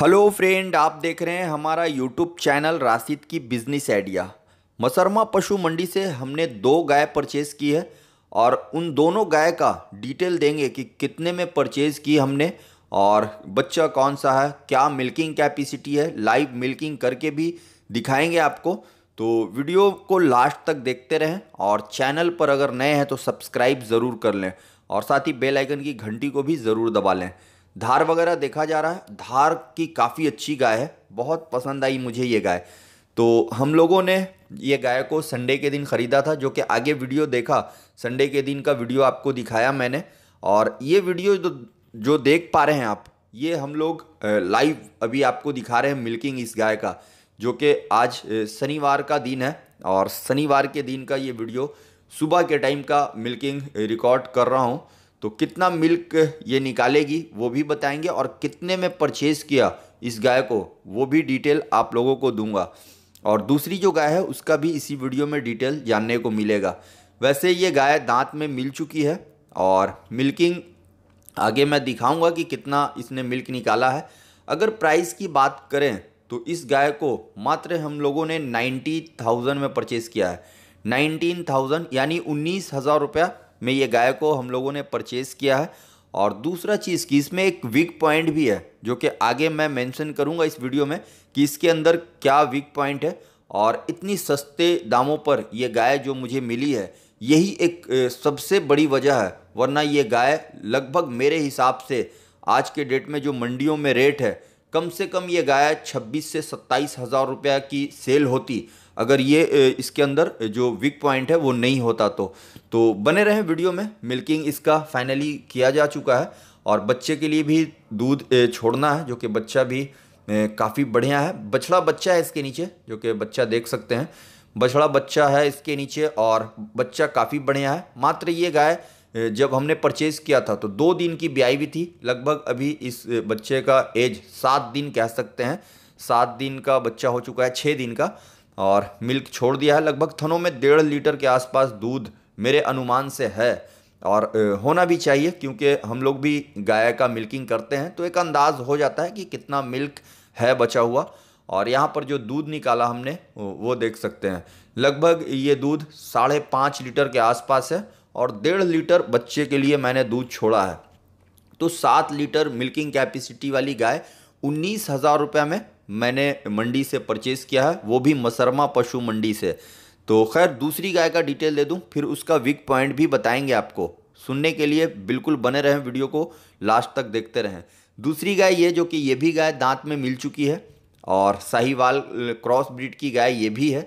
hello friend आप देख रहे हैं हमारा यूट्यूब चैनल राशिद की बिजनेस आइडिया मसरमा पशु मंडी से हमने दो गाय परचेज़ की है और उन दोनों गाय का डिटेल देंगे कि कितने में परचेज़ की हमने और बच्चा कौन सा है क्या मिल्किंग कैपेसिटी है लाइव मिल्किंग करके भी दिखाएंगे आपको तो वीडियो को लास्ट तक देखते रहें और चैनल पर अगर नए हैं तो सब्सक्राइब ज़रूर कर लें और साथ ही बेलाइकन की घंटी को भी ज़रूर दबा लें धार वगैरह देखा जा रहा है धार की काफ़ी अच्छी गाय है बहुत पसंद आई मुझे ये गाय तो हम लोगों ने ये गाय को संडे के दिन ख़रीदा था जो कि आगे वीडियो देखा संडे के दिन का वीडियो आपको दिखाया मैंने और ये वीडियो जो जो देख पा रहे हैं आप ये हम लोग लाइव अभी आपको दिखा रहे हैं मिल्किंग इस गाय का जो कि आज शनिवार का दिन है और शनिवार के दिन का ये वीडियो सुबह के टाइम का मिल्किंग रिकॉर्ड कर रहा हूँ तो कितना मिल्क ये निकालेगी वो भी बताएंगे और कितने में परचेज़ किया इस गाय को वो भी डिटेल आप लोगों को दूंगा और दूसरी जो गाय है उसका भी इसी वीडियो में डिटेल जानने को मिलेगा वैसे ये गाय दांत में मिल चुकी है और मिल्किंग आगे मैं दिखाऊंगा कि कितना इसने मिल्क निकाला है अगर प्राइस की बात करें तो इस गाय को मात्र हम लोगों ने नाइन्टी थाउजेंड में परचेज़ किया है नाइनटीन थाउजेंड यानी उन्नीस हज़ार रुपया में ये गाय को हम लोगों ने परचेज़ किया है और दूसरा चीज़ कि इसमें एक वीक पॉइंट भी है जो कि आगे मैं मेंशन करूंगा इस वीडियो में कि इसके अंदर क्या वीक पॉइंट है और इतनी सस्ते दामों पर यह गाय जो मुझे मिली है यही एक सबसे बड़ी वजह है वरना ये गाय लगभग मेरे हिसाब से आज के डेट में जो मंडियों में रेट है कम से कम ये गाय 26 से सत्ताईस हज़ार रुपया की सेल होती अगर ये इसके अंदर जो वीक पॉइंट है वो नहीं होता तो तो बने रहें वीडियो में मिल्किंग इसका फाइनली किया जा चुका है और बच्चे के लिए भी दूध छोड़ना है जो कि बच्चा भी काफ़ी बढ़िया है बछड़ा बच्चा है इसके नीचे जो कि बच्चा देख सकते हैं बछड़ा बच्चा है इसके नीचे और बच्चा काफ़ी बढ़िया है मात्र ये गाय जब हमने परचेज़ किया था तो दो दिन की ब्याई भी थी लगभग अभी इस बच्चे का एज सात दिन कह सकते हैं सात दिन का बच्चा हो चुका है छः दिन का और मिल्क छोड़ दिया है लगभग थनों में डेढ़ लीटर के आसपास दूध मेरे अनुमान से है और होना भी चाहिए क्योंकि हम लोग भी गाय का मिल्किंग करते हैं तो एक अंदाज़ हो जाता है कि कितना मिल्क है बचा हुआ और यहाँ पर जो दूध निकाला हमने वो देख सकते हैं लगभग ये दूध साढ़े पाँच लीटर के आसपास है और डेढ़ लीटर बच्चे के लिए मैंने दूध छोड़ा है तो सात लीटर मिल्किंग कैपेसिटी वाली गाय उन्नीस हज़ार रुपये में मैंने मंडी से परचेज़ किया है वो भी मसरमा पशु मंडी से तो खैर दूसरी गाय का डिटेल दे दूँ फिर उसका वीक पॉइंट भी बताएंगे आपको सुनने के लिए बिल्कुल बने रहें वीडियो को लास्ट तक देखते रहें दूसरी गाय ये जो कि ये भी गाय दांत में मिल चुकी है और साहिवाल क्रॉस ब्रिड की गाय ये भी है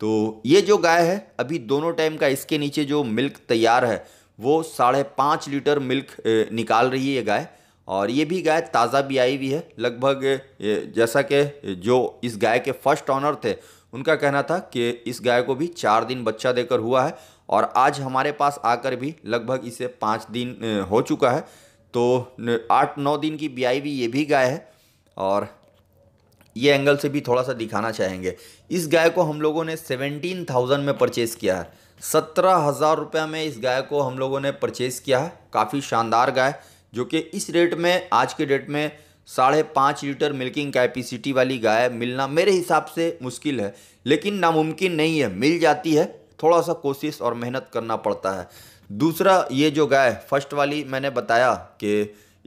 तो ये जो गाय है अभी दोनों टाइम का इसके नीचे जो मिल्क तैयार है वो साढ़े पाँच लीटर मिल्क निकाल रही है ये गाय और ये भी गाय ताज़ा भी आई हुई है लगभग जैसा कि जो इस गाय के फर्स्ट ऑनर थे उनका कहना था कि इस गाय को भी चार दिन बच्चा देकर हुआ है और आज हमारे पास आकर भी लगभग इसे पाँच दिन हो चुका है तो आठ नौ दिन की बी भी ये भी गाय है और ये एंगल से भी थोड़ा सा दिखाना चाहेंगे इस गाय को हम लोगों ने सेवेंटीन थाउजेंड में परचेज़ किया है सत्रह हज़ार रुपया में इस गाय को हम लोगों ने परचेज़ किया है काफ़ी शानदार गाय जो कि इस रेट में आज के डेट में साढ़े पाँच लीटर मिल्किंग कैपेसिटी वाली गाय मिलना मेरे हिसाब से मुश्किल है लेकिन नामुमकिन नहीं है मिल जाती है थोड़ा सा कोशिश और मेहनत करना पड़ता है दूसरा ये जो गाय फर्स्ट वाली मैंने बताया कि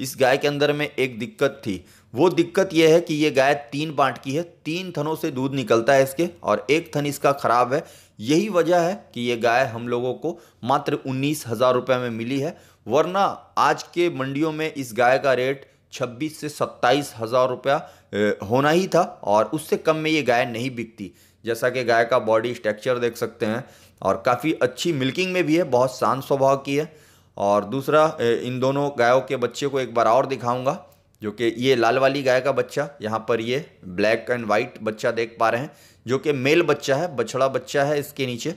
इस गाय के अंदर में एक दिक्कत थी वो दिक्कत यह है कि ये गाय तीन पार्ट की है तीन थनों से दूध निकलता है इसके और एक थन इसका खराब है यही वजह है कि ये गाय हम लोगों को मात्र उन्नीस हज़ार रुपये में मिली है वरना आज के मंडियों में इस गाय का रेट छब्बीस से सत्ताईस हज़ार रुपया होना ही था और उससे कम में ये गाय नहीं बिकती जैसा कि गाय का बॉडी स्ट्रक्चर देख सकते हैं और काफ़ी अच्छी मिल्किंग में भी है बहुत शांत स्वभाव की है और दूसरा इन दोनों गायों के बच्चे को एक बार और दिखाऊंगा जो कि ये लाल वाली गाय का बच्चा यहाँ पर ये ब्लैक एंड वाइट बच्चा देख पा रहे हैं जो कि मेल बच्चा है बछड़ा बच्चा है इसके नीचे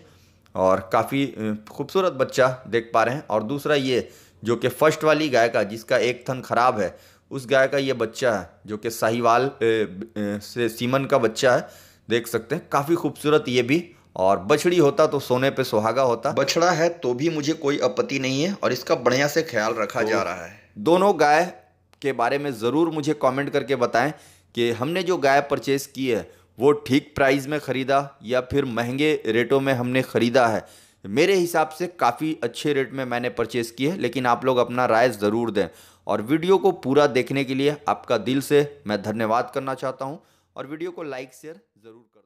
और काफ़ी खूबसूरत बच्चा देख पा रहे हैं और दूसरा ये जो कि फर्स्ट वाली गाय का जिसका एक थन खराब है उस गाय का ये बच्चा है जो कि साहिवाल से सीमन का बच्चा है देख सकते हैं काफ़ी खूबसूरत ये भी और बछड़ी होता तो सोने पे सुहागा होता बछड़ा है तो भी मुझे कोई आपत्ति नहीं है और इसका बढ़िया से ख्याल रखा तो जा रहा है दोनों गाय के बारे में ज़रूर मुझे कमेंट करके बताएं कि हमने जो गाय परचेस की है वो ठीक प्राइस में ख़रीदा या फिर महंगे रेटों में हमने ख़रीदा है मेरे हिसाब से काफ़ी अच्छे रेट में मैंने परचेस की है लेकिन आप लोग अपना राय ज़रूर दें और वीडियो को पूरा देखने के लिए आपका दिल से मैं धन्यवाद करना चाहता हूँ और वीडियो को लाइक शेयर ज़रूर